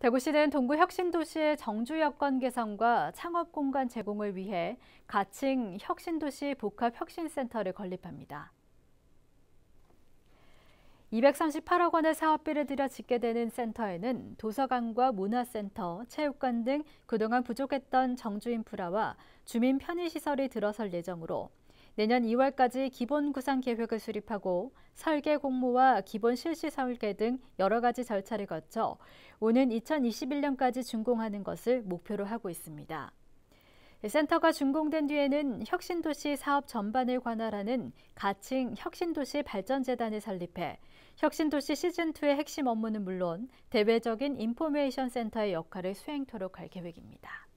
대구시는 동구 혁신도시의 정주여건 개선과 창업공간 제공을 위해 가칭 혁신도시 복합혁신센터를 건립합니다. 238억 원의 사업비를 들여 짓게 되는 센터에는 도서관과 문화센터, 체육관 등 그동안 부족했던 정주 인프라와 주민 편의시설이 들어설 예정으로 내년 2월까지 기본 구상 계획을 수립하고 설계 공모와 기본 실시 설계 등 여러 가지 절차를 거쳐 오는 2021년까지 준공하는 것을 목표로 하고 있습니다. 센터가 준공된 뒤에는 혁신도시 사업 전반을 관할하는 가칭 혁신도시 발전재단을 설립해 혁신도시 시즌2의 핵심 업무는 물론 대외적인 인포메이션 센터의 역할을 수행토록 할 계획입니다.